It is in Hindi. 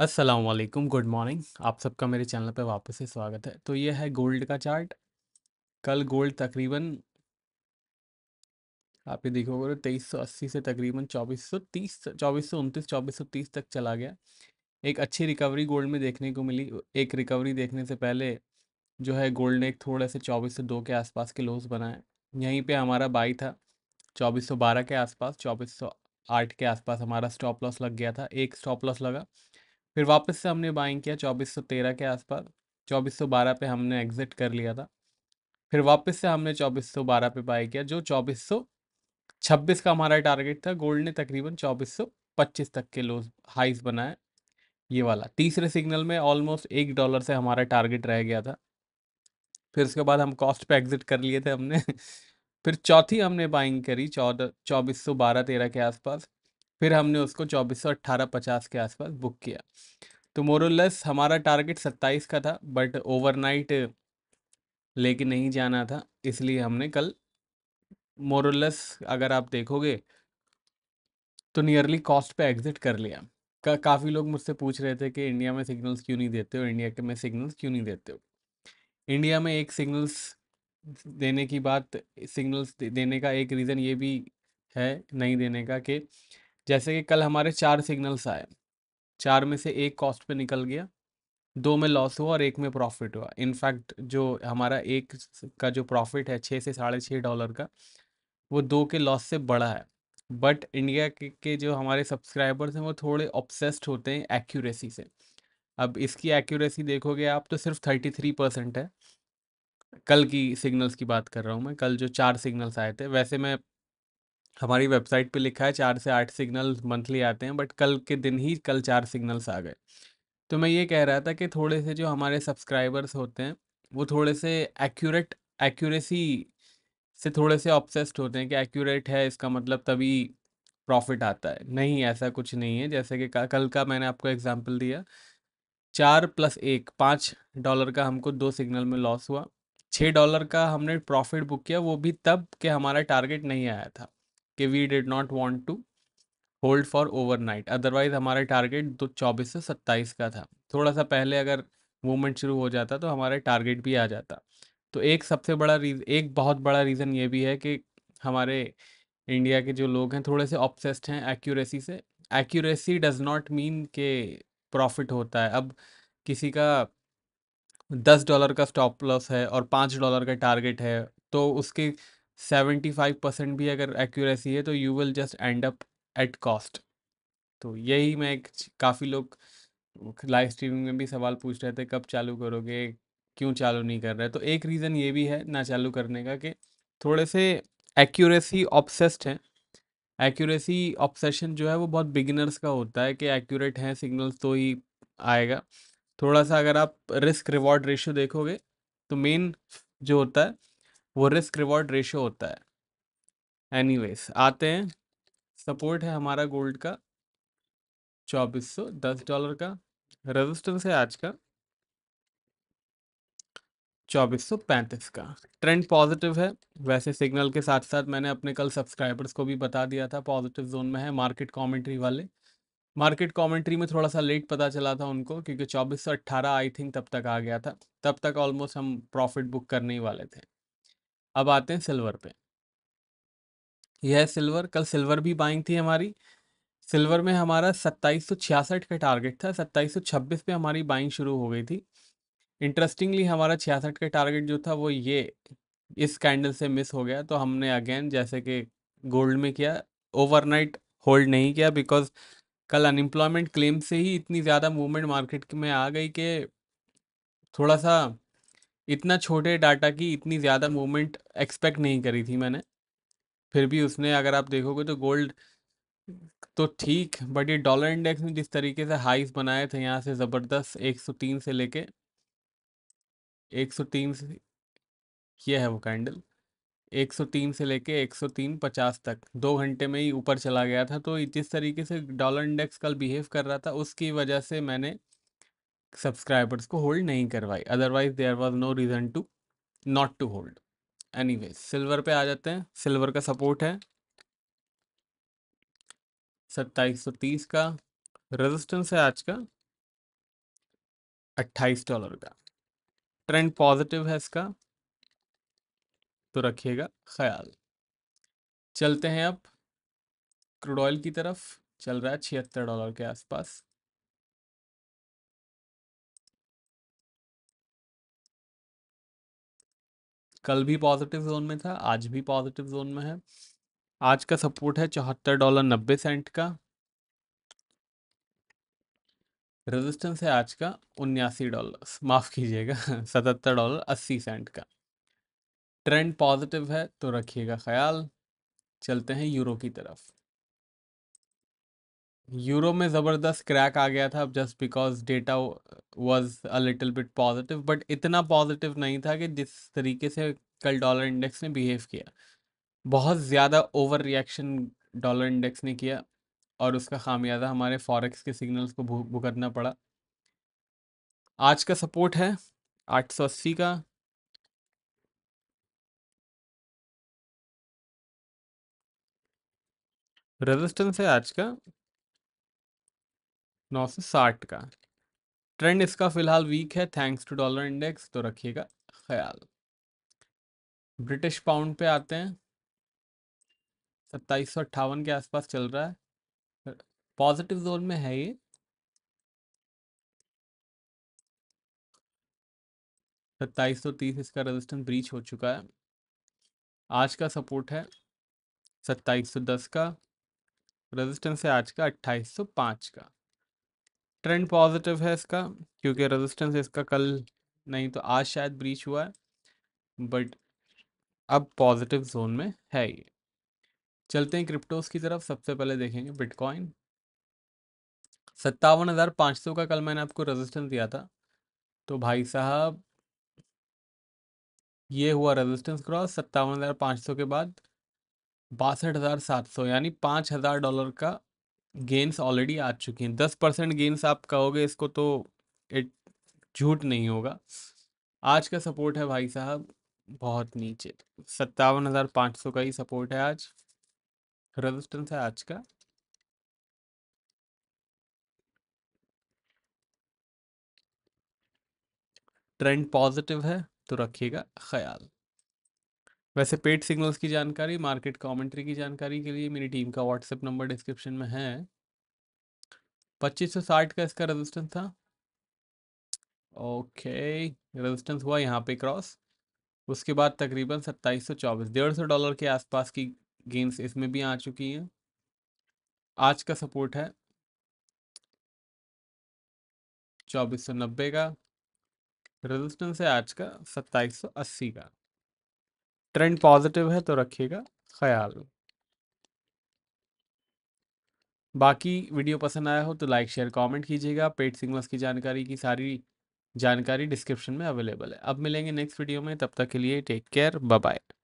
असलम गुड मॉर्निंग आप सबका मेरे चैनल पर वापस से स्वागत है तो ये है गोल्ड का चार्ट कल गोल्ड तकरीबन आप ये देखोगे तो तेईस सौ अस्सी से तकरीबन चौबीस सौ तीस चौबीस सौ उनतीस चौबीस सौ तीस तक चला गया एक अच्छी रिकवरी गोल्ड में देखने को मिली एक रिकवरी देखने से पहले जो है गोल्ड ने एक थोड़ा से चौबीस सौ दो के आसपास के लोज बनाए यहीं पर हमारा बाई था चौबीस सौ बारह के आसपास चौबीस सौ आठ के आसपास हमारा स्टॉप लॉस लग गया था एक स्टॉप लॉस लगा फिर वापस से हमने बाइंग किया 2413 के आसपास 2412 पे हमने एग्ज़िट कर लिया था फिर वापस से हमने 2412 पे बाई किया जो 2426 का हमारा टारगेट था गोल्ड ने तकरीबन 2425 तक के लोज हाइस बनाए ये वाला तीसरे सिग्नल में ऑलमोस्ट एक डॉलर से हमारा टारगेट रह गया था फिर उसके बाद हम कॉस्ट पे एग्ज़िट कर लिए थे हमने फिर चौथी हमने बाइंग करी चौदह चौबीस सौ बारह तेरह के आसपास फिर हमने उसको चौबीस सौ अट्ठारह पचास के आसपास बुक किया तो मोरलेस हमारा टारगेट सत्ताईस का था बट ओवरनाइट लेके नहीं जाना था इसलिए हमने कल मोरलेस अगर आप देखोगे तो नियरली कॉस्ट पे एग्जिट कर लिया का, काफ़ी लोग मुझसे पूछ रहे थे कि इंडिया में सिग्नल्स क्यों नहीं देते हो इंडिया के में सिग्नल्स क्यों नहीं देते हो इंडिया में एक सिग्नल्स देने की बात सिग्नल्स देने का एक रीज़न ये भी है नहीं देने का कि जैसे कि कल हमारे चार सिग्नल्स आए चार में से एक कॉस्ट पे निकल गया दो में लॉस हुआ और एक में प्रॉफिट हुआ इनफैक्ट जो हमारा एक का जो प्रॉफिट है छः से साढ़े छः डॉलर का वो दो के लॉस से बड़ा है बट इंडिया के, के जो हमारे सब्सक्राइबर्स हैं वो थोड़े ऑब्सेस्ड होते हैं एक्यूरेसी से अब इसकी एक्यूरेसी देखोगे आप तो सिर्फ थर्टी थ्री परसेंट है कल की सिग्नल्स की बात कर रहा हूँ मैं कल जो चार सिग्नल्स आए थे वैसे मैं हमारी वेबसाइट पे लिखा है चार से आठ सिग्नल मंथली आते हैं बट कल के दिन ही कल चार सिग्नल्स आ गए तो मैं ये कह रहा था कि थोड़े से जो हमारे सब्सक्राइबर्स होते हैं वो थोड़े से एक्यूरेट एक्यूरेसी से थोड़े से ऑब्सेस्ड होते हैं कि एक्यूरेट है इसका मतलब तभी प्रॉफिट आता है नहीं ऐसा कुछ नहीं है जैसे कि कल का मैंने आपको एग्जाम्पल दिया चार प्लस एक पाँच डॉलर का हमको दो सिग्नल में लॉस हुआ छः डॉलर का हमने प्रॉफिट बुक किया वो भी तब के हमारा टारगेट नहीं आया था कि we did not want to hold for overnight otherwise हमारा टारगेट दो चौबीस से सत्ताईस का था थोड़ा सा पहले अगर मूवमेंट शुरू हो जाता तो हमारा टारगेट भी आ जाता तो एक सबसे बड़ा रीज़ एक बहुत बड़ा रीज़न ये भी है कि हमारे इंडिया के जो लोग हैं थोड़े से ऑप्सेस्ड हैं एक्यूरेसी से एक्यूरेसी डज़ नॉट मीन के प्रॉफिट होता है अब किसी का दस डॉलर का स्टॉप लॉस है और पाँच डॉलर का टारगेट है तो उसके सेवेंटी फाइव परसेंट भी अगर एक्यूरेसी है तो you will just end up at cost तो यही मैं एक काफ़ी लोग लाइव स्ट्रीमिंग में भी सवाल पूछ रहे थे कब चालू करोगे क्यों चालू नहीं कर रहे तो एक रीज़न ये भी है ना चालू करने का कि थोड़े से एक्यूरेसी ऑप्सेस्ड हैं एक्यूरेसी ऑब्सेशन जो है वो बहुत बिगिनर्स का होता है कि एक्यूरेट हैं सिग्नल्स तो ही आएगा थोड़ा सा अगर आप रिस्क रिवॉर्ड रेशियो देखोगे तो मेन जो होता है वो रिस्क रिवॉर्ड रेशियो होता है एनीवेज आते हैं सपोर्ट है हमारा गोल्ड का चौबीस सौ दस डॉलर का रेजिस्टेंस है आज का चौबीस सौ पैंतीस का ट्रेंड पॉजिटिव है वैसे सिग्नल के साथ साथ मैंने अपने कल सब्सक्राइबर्स को भी बता दिया था पॉजिटिव जोन में है मार्केट कमेंट्री वाले मार्केट कमेंट्री में थोड़ा सा लेट पता चला था उनको क्योंकि चौबीस सौ अट्ठारह आई थिंक तब तक आ गया था तब तक ऑलमोस्ट हम प्रॉफिट बुक करने ही वाले थे अब आते हैं सिल्वर पे यह है सिल्वर कल सिल्वर भी बाइंग थी हमारी सिल्वर में हमारा सत्ताईस सौ छियासठ का टारगेट था सत्ताईस सौ छब्बीस पे हमारी बाइंग शुरू हो गई थी इंटरेस्टिंगली हमारा छियासठ का टारगेट जो था वो ये इस कैंडल से मिस हो गया तो हमने अगेन जैसे कि गोल्ड में किया ओवरनाइट होल्ड नहीं किया बिकॉज कल अनएम्प्लॉयमेंट क्लेम से ही इतनी ज़्यादा मूवमेंट मार्केट में आ गई कि थोड़ा सा इतना छोटे डाटा की इतनी ज़्यादा मूवमेंट एक्सपेक्ट नहीं करी थी मैंने फिर भी उसने अगर आप देखोगे तो गोल्ड तो ठीक बट ये डॉलर इंडेक्स में जिस तरीके से हाइस बनाए थे यहाँ से ज़बरदस्त एक सौ तीन से लेके तीन से ये है वो कैंडल एक सौ तीन से लेके पचास तक दो घंटे में ही ऊपर चला गया था तो जिस तरीके से डॉलर इंडेक्स कल बिहेव कर रहा था उसकी वजह से मैंने सब्सक्राइबर्स को होल्ड नहीं करवाई otherwise there was no reason to not to hold anyways silver पे आ जाते हैं सिल्वर का सपोर्ट है सत्ताईस सौ तीस का रेजिस्टेंस है आज का अट्ठाईस डॉलर का ट्रेंड पॉजिटिव है इसका तो रखिएगा ख्याल चलते हैं अब क्रूड ऑयल की तरफ चल रहा है छिहत्तर डॉलर के आसपास कल भी पॉजिटिव जोन में था आज भी पॉजिटिव जोन में है आज का सपोर्ट है चौहत्तर डॉलर नब्बे सेंट का रेजिस्टेंस है आज का उन्यासी डॉलर माफ़ कीजिएगा सतहत्तर डॉलर अस्सी सेंट का ट्रेंड पॉजिटिव है तो रखिएगा ख्याल चलते हैं यूरो की तरफ यूरो में ज़बरदस्त क्रैक आ गया था अब just because data was a little bit positive but इतना पॉजिटिव नहीं था कि जिस तरीके से कल डॉलर इंडेक्स ने बिहेव किया बहुत ज़्यादा ओवर रिएक्शन डॉलर इंडेक्स ने किया और उसका खामियाजा हमारे फॉरेक्स के सिग्नल्स को भुगतना पड़ा आज का सपोर्ट है 880 का रेजिस्टेंस है आज का नौ सौ साठ का ट्रेंड इसका फिलहाल वीक है थैंक्स टू डॉलर इंडेक्स तो रखिएगा ख्याल ब्रिटिश पाउंड पे आते हैं सत्ताईस सौ अट्ठावन के आसपास चल रहा है पॉजिटिव जोन में है ये सत्ताईस सौ तीस इसका रेजिस्टेंस ब्रीच हो चुका है आज का सपोर्ट है सत्ताईस सौ दस का रेजिस्टेंस है आज का अट्ठाईस सौ पाँच का ट्रेंड पॉजिटिव है इसका क्योंकि रेजिस्टेंस इसका कल नहीं तो आज शायद ब्रीच हुआ है बट अब पॉजिटिव जोन में है ये चलते हैं क्रिप्टोज की तरफ सबसे पहले देखेंगे बिटकॉइन सत्तावन हज़ार पाँच सौ का कल मैंने आपको रेजिस्टेंस दिया था तो भाई साहब ये हुआ रेजिस्टेंस क्रॉस सत्तावन हज़ार पाँच सौ के बाद बासठ हज़ार सात सौ यानी पाँच हज़ार डॉलर का गेंस ऑलरेडी आ चुकी हैं दस परसेंट गेंस आप कहोगे इसको तो इट झूठ नहीं होगा आज का सपोर्ट है भाई साहब बहुत नीचे सत्तावन हज़ार पाँच सौ का ही सपोर्ट है आज रेजिस्टेंस है आज का ट्रेंड पॉजिटिव है तो रखिएगा ख्याल वैसे पेड सिग्नल्स की जानकारी मार्केट कमेंट्री की जानकारी के लिए मेरी टीम का व्हाट्सएप नंबर डिस्क्रिप्शन में है पच्चीस सौ साठ का इसका रेजिस्टेंस था ओके रेजिस्टेंस हुआ यहाँ पे क्रॉस उसके बाद तकरीबन सत्ताईस सौ चौबीस डेढ़ सौ डॉलर के आसपास की गेंस इसमें भी आ चुकी हैं आज का सपोर्ट है चौबीस सौ नब्बे का रेजिस्टेंस है आज का सत्ताईस सौ अस्सी का ट्रेंड पॉजिटिव है तो रखिएगा ख्याल बाकी वीडियो पसंद आया हो तो लाइक शेयर कमेंट कीजिएगा पेड सिग्नल्स की जानकारी की सारी जानकारी डिस्क्रिप्शन में अवेलेबल है अब मिलेंगे नेक्स्ट वीडियो में तब तक के लिए टेक केयर बाय